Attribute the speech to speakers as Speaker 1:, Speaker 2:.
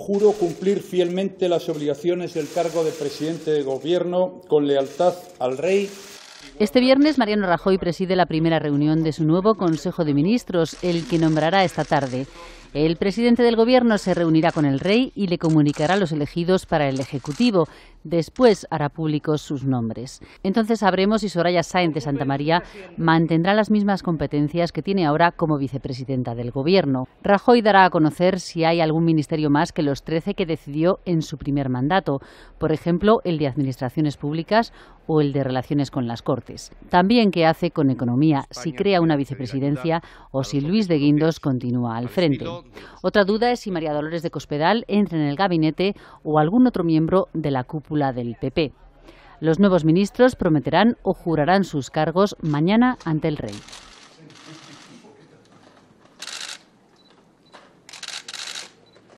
Speaker 1: Juro cumplir fielmente las obligaciones del cargo de presidente de Gobierno con lealtad al Rey
Speaker 2: este viernes, Mariano Rajoy preside la primera reunión de su nuevo Consejo de Ministros, el que nombrará esta tarde. El presidente del Gobierno se reunirá con el rey y le comunicará los elegidos para el Ejecutivo. Después hará públicos sus nombres. Entonces sabremos si Soraya Sáenz de Santa María mantendrá las mismas competencias que tiene ahora como vicepresidenta del Gobierno. Rajoy dará a conocer si hay algún ministerio más que los 13 que decidió en su primer mandato, por ejemplo, el de Administraciones Públicas o el de Relaciones con las Cortes. También qué hace con Economía, si crea una vicepresidencia o si Luis de Guindos continúa al frente. Otra duda es si María Dolores de Cospedal entra en el gabinete o algún otro miembro de la cúpula del PP. Los nuevos ministros prometerán o jurarán sus cargos mañana ante el rey.